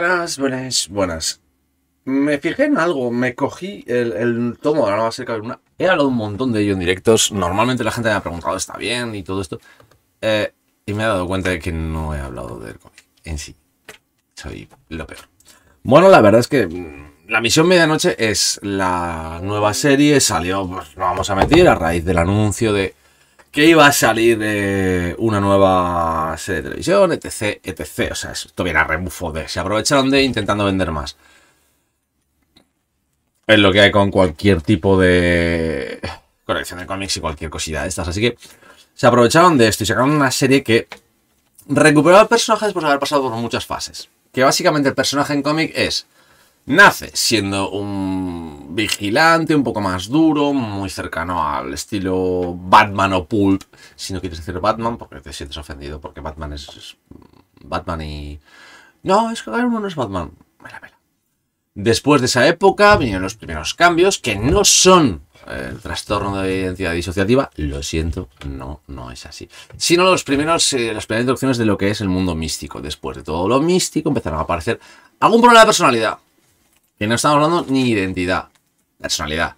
Buenas, buenas, buenas. Me fijé en algo, me cogí el, tomo de la a ser una. He hablado un montón de ello en directos. Normalmente la gente me ha preguntado, ¿está bien? y todo esto. Eh, y me he dado cuenta de que no he hablado del cómic en sí. Soy lo peor. Bueno, la verdad es que mm, la misión medianoche es la nueva serie. Salió, pues no vamos a mentir, a raíz del anuncio de que iba a salir eh, una nueva serie de televisión, etc, etc. O sea, esto viene a rebufo de... Se aprovecharon de intentando vender más. Es lo que hay con cualquier tipo de colección de cómics y cualquier cosilla de estas. Así que se aprovecharon de esto y sacaron una serie que recuperaba personajes personaje después haber pasado por muchas fases. Que básicamente el personaje en cómic es Nace siendo un vigilante un poco más duro, muy cercano al estilo Batman o Pulp, si no quieres decir Batman porque te sientes ofendido, porque Batman es, Batman y... No, es que no es Batman. Después de esa época vinieron los primeros cambios que no son el eh, trastorno de identidad disociativa, lo siento, no, no es así. Sino los primeros, eh, las primeras introducciones de lo que es el mundo místico. Después de todo lo místico empezaron a aparecer algún problema de personalidad. Que no estamos hablando ni identidad, personalidad.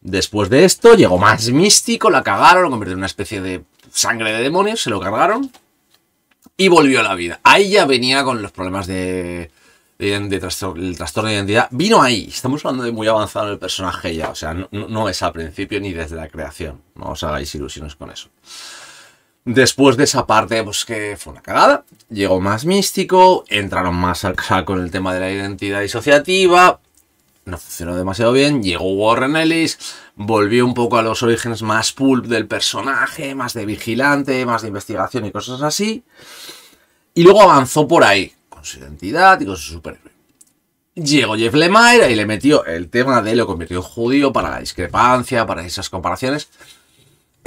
Después de esto llegó más místico, la cagaron, lo convirtió en una especie de sangre de demonios, se lo cargaron y volvió a la vida. Ahí ya venía con los problemas de, el trastorno de identidad. Vino ahí, estamos hablando de muy avanzado el personaje ya, o sea, no es al principio ni desde la creación, no os hagáis ilusiones con eso. Después de esa parte, pues que fue una cagada. Llegó más místico, entraron más al saco en el tema de la identidad disociativa. No funcionó demasiado bien. Llegó Warren Ellis, volvió un poco a los orígenes más pulp del personaje, más de vigilante, más de investigación y cosas así. Y luego avanzó por ahí, con su identidad y con su superhéroe. Llegó Jeff Lemire y le metió el tema de lo convirtió en judío para la discrepancia, para esas comparaciones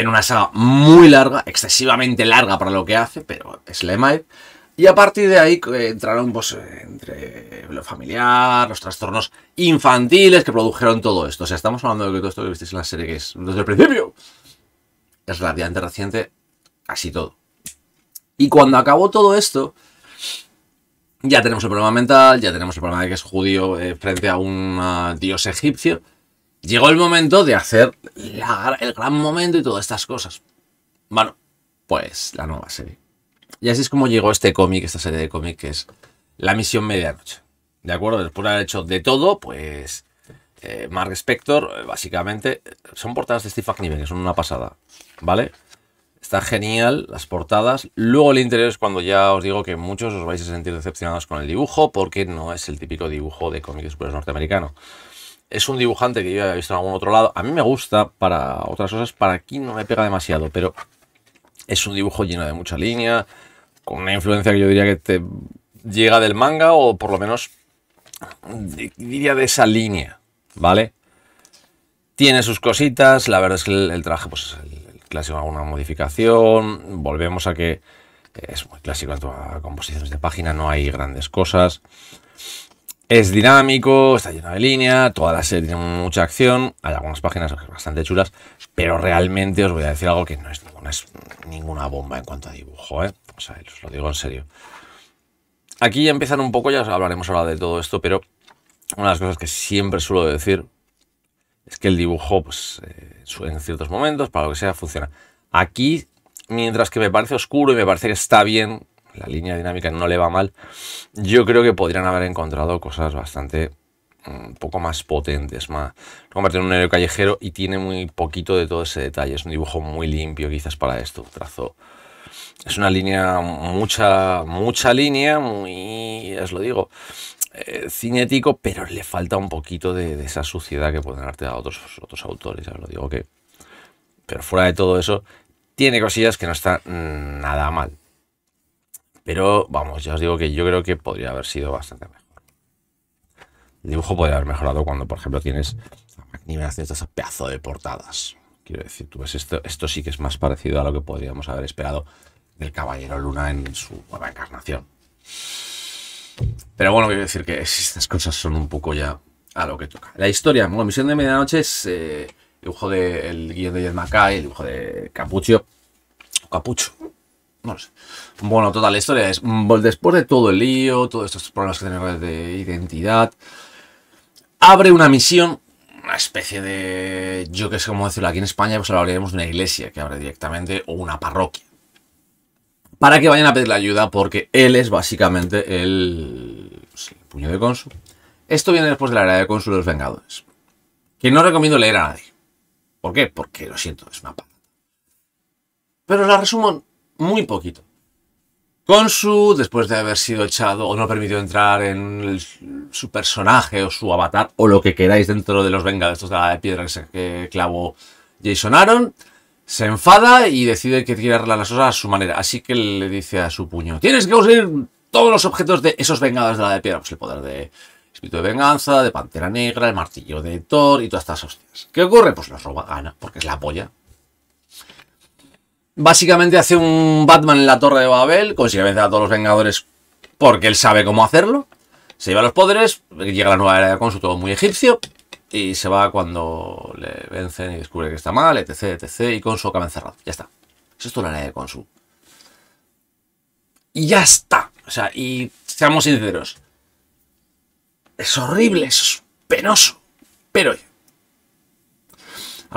en una saga muy larga, excesivamente larga para lo que hace, pero es Lemaitre. Y a partir de ahí eh, entraron pues, entre lo familiar, los trastornos infantiles que produjeron todo esto. O sea, estamos hablando de que todo esto que visteis en la serie, que es desde el principio, es relativamente reciente, casi todo. Y cuando acabó todo esto, ya tenemos el problema mental, ya tenemos el problema de que es judío eh, frente a un dios egipcio llegó el momento de hacer el gran momento y todas estas cosas. Bueno, pues la nueva serie. Y así es como llegó este cómic, esta serie de cómics que es La Misión Medianoche. ¿De acuerdo? Después de haber hecho de todo, pues eh, Mark Spector, eh, básicamente, son portadas de Steve McNiven, que son una pasada, ¿vale? Está genial las portadas. Luego el interior es cuando ya os digo que muchos os vais a sentir decepcionados con el dibujo, porque no es el típico dibujo de cómics norteamericanos pues, norteamericano es un dibujante que yo había visto en algún otro lado. A mí me gusta para otras cosas, para aquí no me pega demasiado, pero es un dibujo lleno de mucha línea, con una influencia que yo diría que te llega del manga o por lo menos diría de esa línea, ¿vale? Tiene sus cositas, la verdad es que el, traje pues es el, clásico, alguna modificación, volvemos a que es muy clásico en todas a composiciones de página, no hay grandes cosas. Es dinámico, está lleno de línea, toda la serie tiene mucha acción, hay algunas páginas bastante chulas, pero realmente os voy a decir algo que no es ninguna, bomba en cuanto a dibujo, ¿eh? O sea, os lo digo en serio. Aquí ya empiezan un poco, ya os hablaremos ahora de todo esto, pero una de las cosas que siempre suelo decir es que el dibujo, pues, eh, en ciertos momentos, para lo que sea, funciona. Aquí, mientras que me parece oscuro y me parece que está bien la línea dinámica no le va mal, yo creo que podrían haber encontrado cosas bastante un mm, poco más potentes, más en un héroe callejero y tiene muy poquito de todo ese detalle. Es un dibujo muy limpio quizás para esto, trazo. Es una línea, mucha, mucha línea, muy, os lo digo, eh, cinético, pero le falta un poquito de, esa suciedad que pueden darte a otros, otros autores, os lo digo que... Pero fuera de todo eso, tiene cosillas que no están mm, nada mal. Pero vamos, ya os digo que yo creo que podría haber sido bastante mejor. El dibujo podría haber mejorado cuando, por ejemplo, tienes a ese pedazo de portadas. Quiero decir, tú ves, esto, esto sí que es más parecido a lo que podríamos haber esperado del Caballero Luna en su nueva encarnación. Pero bueno, quiero decir que estas cosas son un poco ya a lo que toca. La historia, la Misión de Medianoche es eh, dibujo del guion de Jed el dibujo de Capucho. Capucho, no lo sé. Bueno, total, la historia es, mm, después de todo el lío, todos estos problemas que tenemos de identidad, abre una misión, una especie de, yo qué sé cómo decirlo, aquí en España pues ahora de una iglesia que abre directamente, o una parroquia, para que vayan a pedir la ayuda porque él es básicamente el, puño de cónsul. Esto viene después de la era de cónsul de los Vengadores, que no recomiendo leer a nadie. ¿Por qué? Porque, lo siento, es una paja. Pero la resumo muy poquito. con su después de haber sido echado o no permitió entrar en su personaje o su avatar o lo que queráis dentro de los vengados de la piedra que, clavo clavó Jason Aaron, se enfada y decide que tirarle las cosas a su manera. Así que le dice a su puño, tienes que conseguir todos los objetos de esos vengados de la de piedra. Pues el poder de espíritu de venganza, de pantera negra, el martillo de Thor y todas estas hostias. ¿Qué ocurre? Pues los roba, gana, porque es la polla. Básicamente hace un Batman en la Torre de Babel, consigue vencer a todos los Vengadores porque él sabe cómo hacerlo. Se lleva los poderes, llega la nueva era de Consu, todo muy egipcio, y se va cuando le vencen y descubre que está mal, etc, etc, y Consu acaba encerrado. Ya está. es esto la era de Consu. Y ya está. O sea, y seamos sinceros. Es horrible, es penoso. Pero a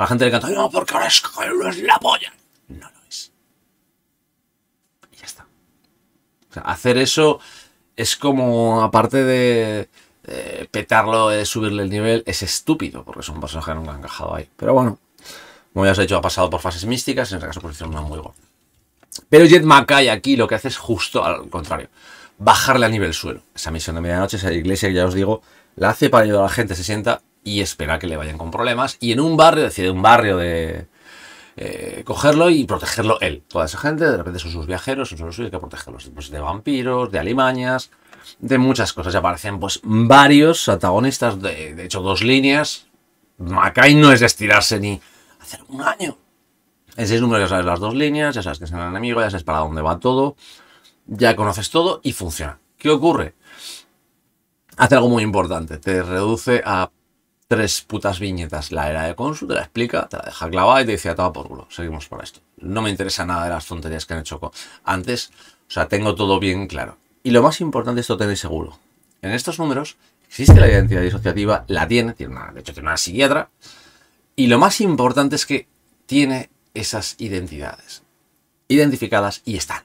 la gente le canta no, porque ahora es la polla. hacer eso es como, aparte de petarlo, de subirle el nivel, es estúpido, porque es un personaje que nunca ha encajado ahí. Pero bueno, como ya os he dicho, ha pasado por fases místicas, en este caso posición no muy bueno. Pero Jet MacKay aquí lo que hace es justo al contrario, bajarle a nivel suelo. Esa misión de medianoche, esa iglesia que ya os digo, la hace para ayudar a la gente, se sienta y espera que le vayan con problemas. Y en un barrio, decide un barrio de, eh, cogerlo y protegerlo él. Toda esa gente, de repente son sus viajeros, son los suyos, que protegerlos. Pues de vampiros, de alimañas, de muchas cosas. Y aparecen pues varios antagonistas, de, hecho dos líneas. Mackay no es de estirarse ni hacer un año. En seis número ya sabes las dos líneas, ya sabes que es el enemigo, ya sabes para dónde va todo, ya conoces todo y funciona. ¿Qué ocurre? Hace algo muy importante, te reduce a tres putas viñetas la era de Consu, te la explica, te la deja clavada y te dice, todo por culo, seguimos por esto. No me interesa nada de las tonterías que han hecho antes, o sea, tengo todo bien claro. Y lo más importante, esto tenéis seguro. En estos números existe la identidad disociativa, la tiene, tiene una, de hecho tiene una psiquiatra, y lo más importante es que tiene esas identidades identificadas y están.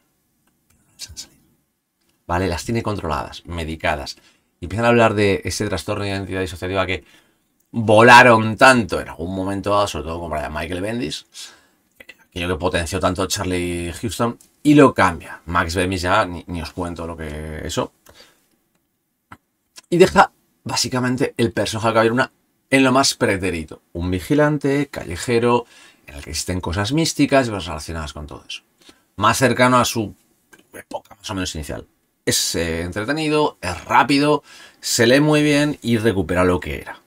¿Vale? Las tiene controladas, medicadas. Y empiezan a hablar de ese trastorno de identidad disociativa que volaron tanto en algún momento sobre todo con Michael Bendis, aquello que potenció tanto Charlie Houston, y lo cambia. Max Bendis ya ni, os cuento lo que eso. Y deja básicamente el personaje de una en lo más pretérito. Un vigilante, callejero, en el que existen cosas místicas y relacionadas con todo eso. Más cercano a su época más o menos inicial. Es eh, entretenido, es rápido, se lee muy bien y recupera lo que era.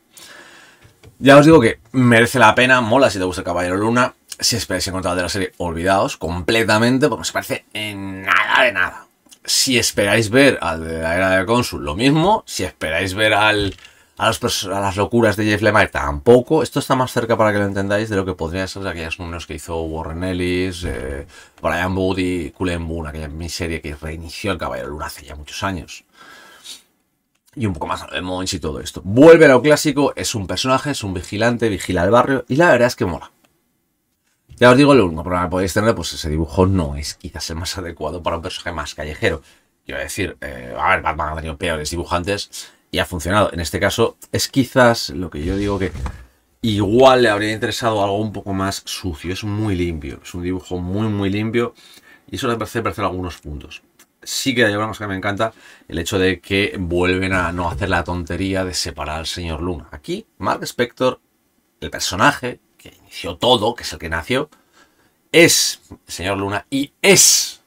Ya os digo que merece la pena, mola si te gusta el Caballero Luna. Si esperáis encontrar de la serie, olvidaos completamente, porque no se parece en nada de nada. Si esperáis ver al de la era del cónsul, lo mismo. Si esperáis ver a, las locuras de Jeff Lemire, tampoco. Esto está más cerca para que lo entendáis de lo que podría ser aquellas números que hizo Warren Ellis, eh, Brian Woody, Cullen Boone, aquella miniserie que reinició el Caballero Luna hace ya muchos años y un poco más de y todo esto. Vuelve a lo clásico, es un personaje, es un vigilante, vigila el barrio y la verdad es que mola. Ya os digo, lo único problema que podéis tener, pues ese dibujo no es quizás el más adecuado para un personaje más callejero. Quiero decir, eh, a ver, Batman ha tenido peores dibujantes y ha funcionado. En este caso, es quizás lo que yo digo que igual le habría interesado algo un poco más sucio. Es muy limpio, es un dibujo muy, muy limpio y eso le parece perder algunos puntos sí que hay una que me encanta, el hecho de que vuelven a no hacer la tontería de separar al señor Luna. Aquí, Mark Spector, el personaje que inició todo, que es el que nació, es el señor Luna y es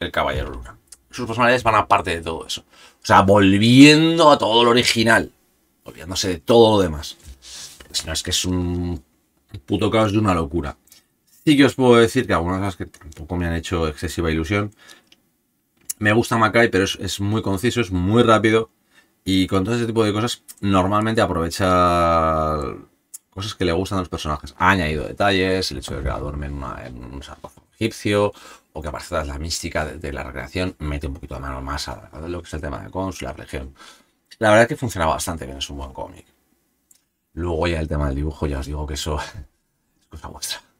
el caballero Luna. Sus personalidades van aparte de todo eso. O sea, volviendo a todo lo original, olvidándose de todo lo demás. si no, es que es un puto caos de una locura. Sí que os puedo decir que algunas cosas que tampoco me han hecho excesiva ilusión me gusta Mackay, pero es, muy conciso, es muy rápido. Y con todo ese tipo de cosas, normalmente aprovecha cosas que le gustan a los personajes. Ha añadido detalles, el hecho de que la duerme en, un sarcófago egipcio, o que aparece la mística de, la recreación, mete un poquito de mano más a, lo que es el tema de Cons, la religión. La verdad es que funciona bastante bien, es un buen cómic. Luego ya el tema del dibujo, ya os digo que eso es cosa vuestra.